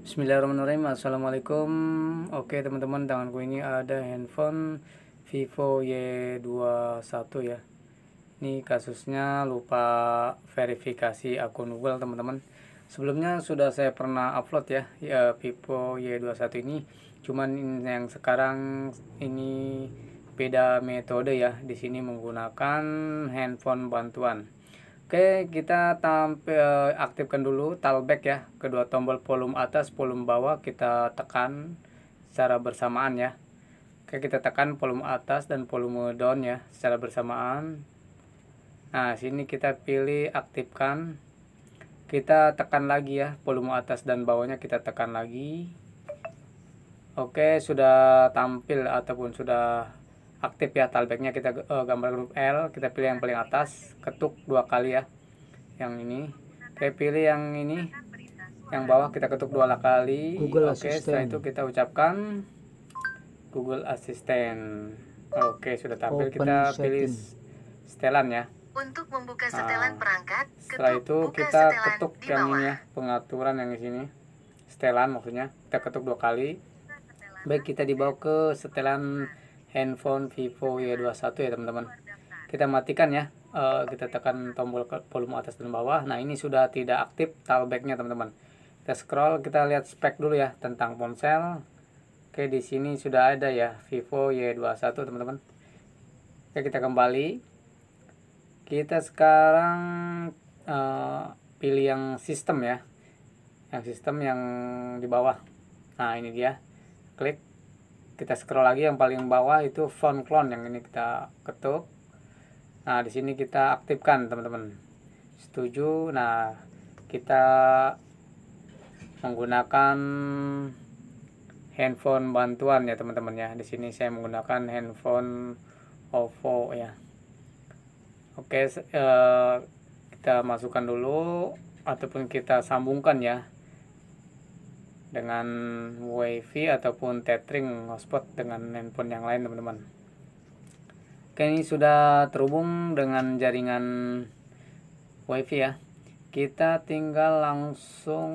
Bismillahirrahmanirrahim Assalamualaikum Oke teman-teman tanganku ini ada handphone Vivo Y21 ya Ini kasusnya lupa verifikasi akun Google teman-teman Sebelumnya sudah saya pernah upload ya, ya Vivo Y21 ini Cuman yang sekarang ini beda metode ya Di sini menggunakan handphone bantuan Oke, kita tampil eh, aktifkan dulu talback ya. Kedua tombol volume atas, volume bawah kita tekan secara bersamaan ya. Oke, kita tekan volume atas dan volume down ya secara bersamaan. Nah, sini kita pilih aktifkan. Kita tekan lagi ya, volume atas dan bawahnya kita tekan lagi. Oke, sudah tampil ataupun sudah aktif ya talbacknya kita uh, gambar grup L kita pilih yang paling atas ketuk dua kali ya yang ini kita pilih yang ini yang bawah kita ketuk dua kali oke okay, setelah itu kita ucapkan Google Assistant oke sudah tampil Open kita setting. pilih setelan ya untuk membuka nah, setelan nah, perangkat setelah ketuk, itu kita ketuk yang ini ya pengaturan yang di sini setelan maksudnya kita ketuk dua kali baik kita dibawa ke setelan handphone Vivo Y21 ya teman-teman kita matikan ya uh, kita tekan tombol volume atas dan bawah nah ini sudah tidak aktif talbacknya teman-teman kita scroll kita lihat spek dulu ya tentang ponsel oke di sini sudah ada ya Vivo Y21 teman-teman oke kita kembali kita sekarang uh, pilih yang sistem ya yang sistem yang di bawah nah ini dia klik kita scroll lagi yang paling bawah itu font clone yang ini kita ketuk nah di sini kita aktifkan teman-teman setuju nah kita menggunakan handphone bantuan ya teman-teman ya di sini saya menggunakan handphone OVO ya oke eh, kita masukkan dulu ataupun kita sambungkan ya dengan wifi ataupun tethering hotspot dengan handphone yang lain teman-teman Oke ini sudah terhubung dengan jaringan wifi ya kita tinggal langsung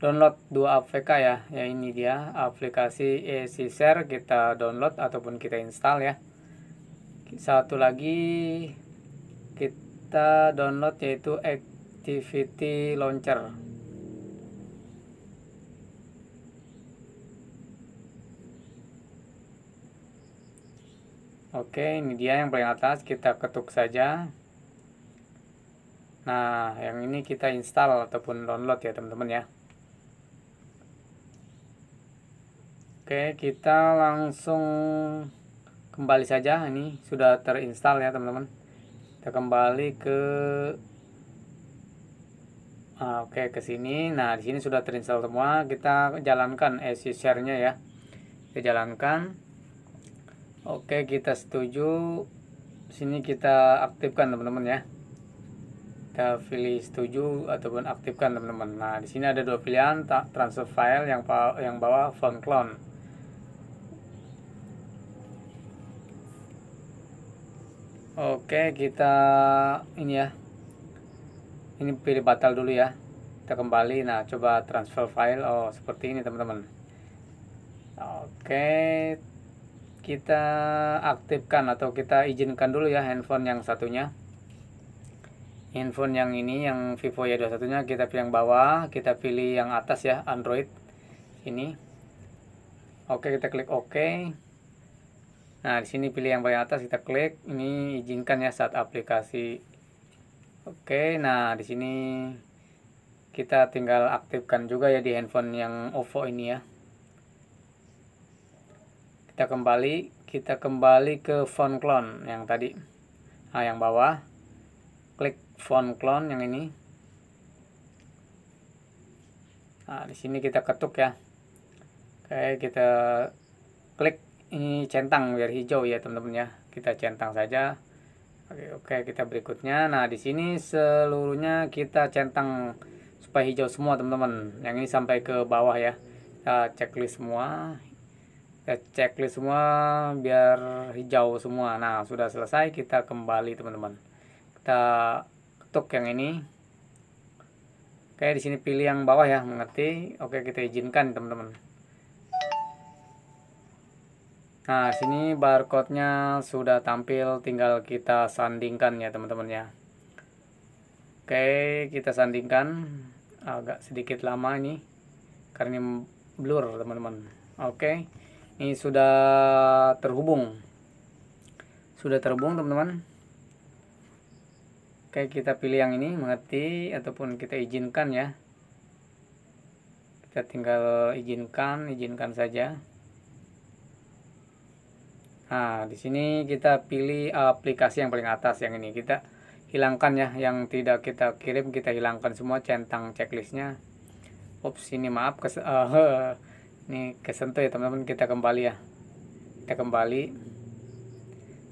download dua APK ya ya ini dia aplikasi EC Share kita download ataupun kita install ya satu lagi kita download yaitu Activity Launcher Oke, ini dia yang paling atas, kita ketuk saja. Nah, yang ini kita install ataupun download ya teman-teman ya. Oke, kita langsung kembali saja. Ini sudah terinstall ya teman-teman. Kita kembali ke Nah, oke okay, ke sini. Nah, di sini sudah terinstall semua. Kita jalankan eh, SC share-nya ya. Kita jalankan. Oke, kita setuju. Sini kita aktifkan teman-teman ya. Kita pilih setuju ataupun aktifkan teman-teman. Nah, di sini ada dua pilihan, transfer file yang yang bawah font clone. Oke, kita ini ya. Ini pilih batal dulu ya. Kita kembali. Nah, coba transfer file. Oh, seperti ini, teman-teman. Oke, kita aktifkan atau kita izinkan dulu ya handphone yang satunya handphone yang ini yang Vivo Y21 nya kita pilih yang bawah kita pilih yang atas ya Android ini oke kita klik oke nah di sini pilih yang paling atas kita klik ini izinkan ya saat aplikasi oke nah di sini kita tinggal aktifkan juga ya di handphone yang OVO ini ya kita kembali kita kembali ke font clone yang tadi nah, yang bawah klik font clone yang ini nah di sini kita ketuk ya oke kita klik ini centang biar hijau ya teman-teman ya kita centang saja oke oke kita berikutnya nah di sini seluruhnya kita centang supaya hijau semua teman-teman yang ini sampai ke bawah ya kita checklist semua ya, checklist semua biar hijau semua nah sudah selesai kita kembali teman-teman kita ketuk yang ini oke di sini pilih yang bawah ya mengerti oke kita izinkan teman-teman nah sini barcode nya sudah tampil tinggal kita sandingkan ya teman-teman ya oke kita sandingkan agak sedikit lama ini karena blur teman-teman oke ini sudah terhubung sudah terhubung teman-teman oke kita pilih yang ini mengerti ataupun kita izinkan ya kita tinggal izinkan izinkan saja nah di sini kita pilih aplikasi yang paling atas yang ini kita hilangkan ya yang tidak kita kirim kita hilangkan semua centang checklistnya Ops ini maaf kes uh, ini kesentuh ya teman-teman kita kembali ya kita kembali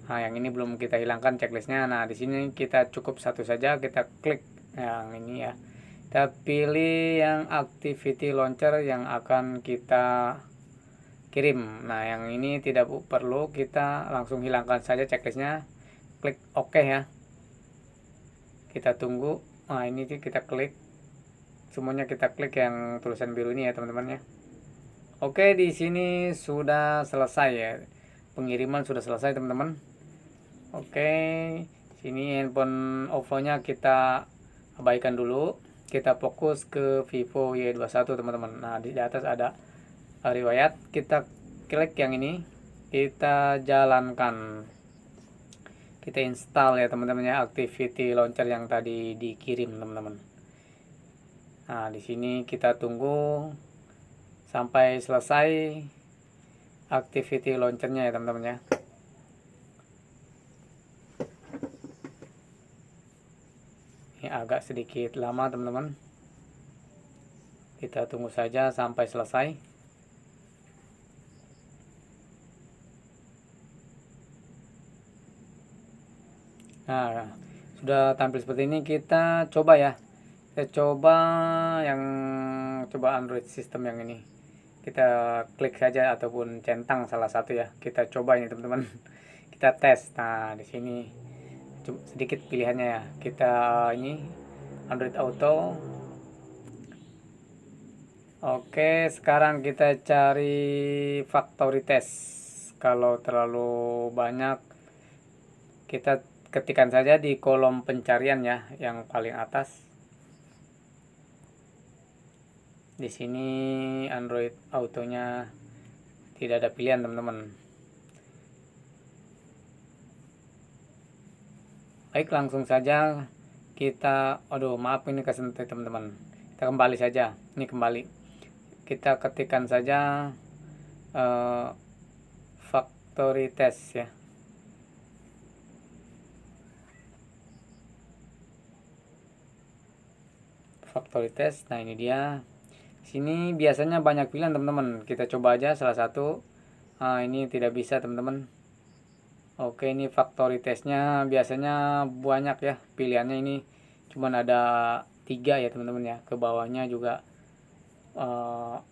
nah yang ini belum kita hilangkan checklistnya nah di sini kita cukup satu saja kita klik yang ini ya kita pilih yang activity launcher yang akan kita kirim nah yang ini tidak perlu kita langsung hilangkan saja checklistnya klik OK ya kita tunggu nah ini kita klik semuanya kita klik yang tulisan biru ini ya teman-teman ya Oke, di sini sudah selesai ya. Pengiriman sudah selesai, teman-teman. Oke, sini handphone OVO nya kita abaikan dulu. Kita fokus ke Vivo Y21, teman-teman. Nah, di atas ada eh, riwayat. Kita klik yang ini. Kita jalankan. Kita install ya, teman-teman ya, activity launcher yang tadi dikirim, teman-teman. Nah, di sini kita tunggu sampai selesai activity launchernya ya teman-teman ya ini agak sedikit lama teman-teman kita tunggu saja sampai selesai nah sudah tampil seperti ini kita coba ya kita coba yang coba Android system yang ini kita klik saja ataupun centang salah satu ya kita coba ini teman-teman kita tes nah di sini sedikit pilihannya ya kita eh, ini Android Auto Oke sekarang kita cari factory test kalau terlalu banyak kita ketikan saja di kolom pencarian ya yang paling atas di sini Android autonya tidak ada pilihan teman-teman baik langsung saja kita aduh maaf ini kesentuh teman-teman kita kembali saja ini kembali kita ketikkan saja uh, factory test ya factory test nah ini dia sini biasanya banyak pilihan teman-teman kita coba aja salah satu nah, ini tidak bisa teman-teman oke ini factory testnya biasanya banyak ya pilihannya ini cuman ada tiga ya teman-teman ya ke bawahnya juga uh,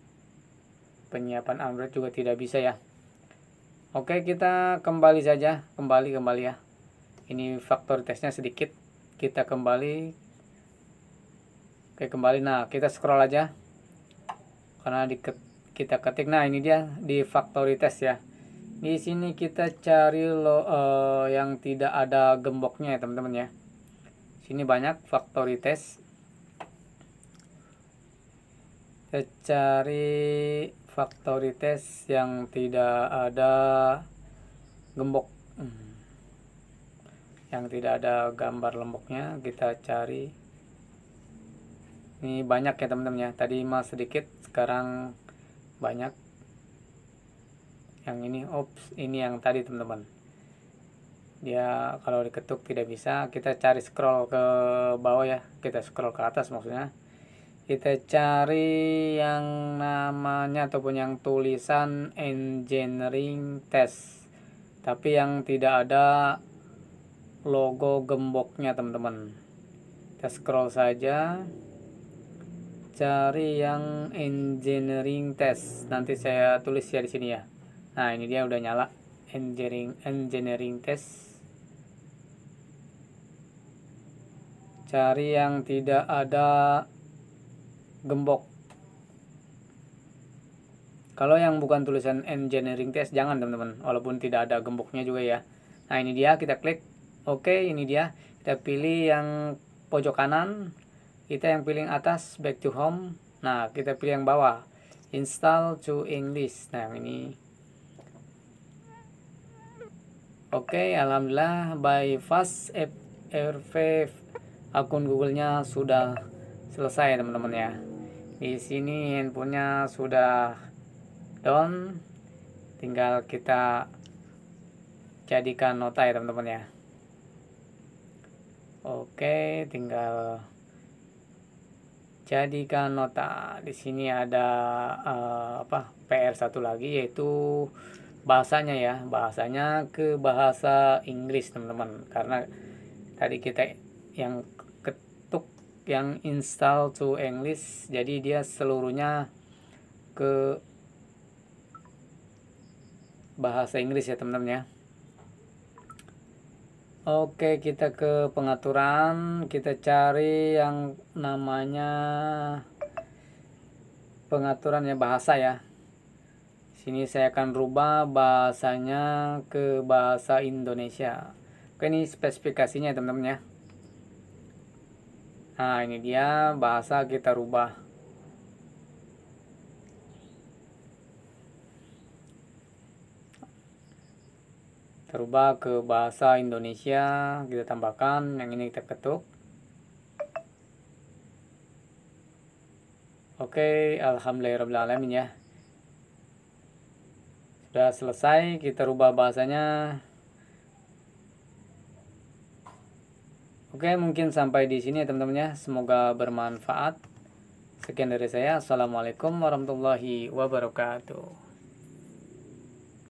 penyiapan Android juga tidak bisa ya oke kita kembali saja kembali kembali ya ini factory testnya sedikit kita kembali oke kembali nah kita scroll aja karena di, kita ketik nah ini dia di factory test ya di sini kita cari lo uh, yang tidak ada gemboknya ya teman-teman ya sini banyak factory test kita cari factory test yang tidak ada gembok hmm. yang tidak ada gambar lemboknya kita cari ini banyak ya teman-teman ya tadi mah sedikit sekarang banyak yang ini ops ini yang tadi teman-teman dia kalau diketuk tidak bisa kita cari scroll ke bawah ya kita scroll ke atas maksudnya kita cari yang namanya ataupun yang tulisan engineering test tapi yang tidak ada logo gemboknya teman-teman kita scroll saja cari yang engineering test nanti saya tulis ya di sini ya nah ini dia udah nyala engineering engineering test cari yang tidak ada gembok kalau yang bukan tulisan engineering test jangan teman-teman walaupun tidak ada gemboknya juga ya nah ini dia kita klik oke ini dia kita pilih yang pojok kanan kita yang pilih atas back to home nah kita pilih yang bawah install to English nah yang ini oke okay, alhamdulillah by fast RV akun Google-nya sudah selesai teman-teman ya di sini handphonenya sudah down tinggal kita jadikan nota ya teman-teman ya oke tinggal jadikan nota di sini ada uh, apa PR satu lagi yaitu bahasanya ya bahasanya ke bahasa Inggris teman-teman karena tadi kita yang ketuk yang install to English jadi dia seluruhnya ke bahasa Inggris ya teman-teman ya Oke, kita ke pengaturan. Kita cari yang namanya pengaturan ya bahasa ya. Sini saya akan rubah bahasanya ke bahasa Indonesia. Oke, ini spesifikasinya ya, teman-teman ya. Nah, ini dia bahasa kita rubah. Terubah ke bahasa Indonesia, kita tambahkan yang ini kita ketuk. Oke, alhamdulillahirobbilalamin ya. Sudah selesai, kita rubah bahasanya. Oke, mungkin sampai di sini ya teman-teman ya. Semoga bermanfaat. Sekian dari saya. Assalamualaikum warahmatullahi wabarakatuh.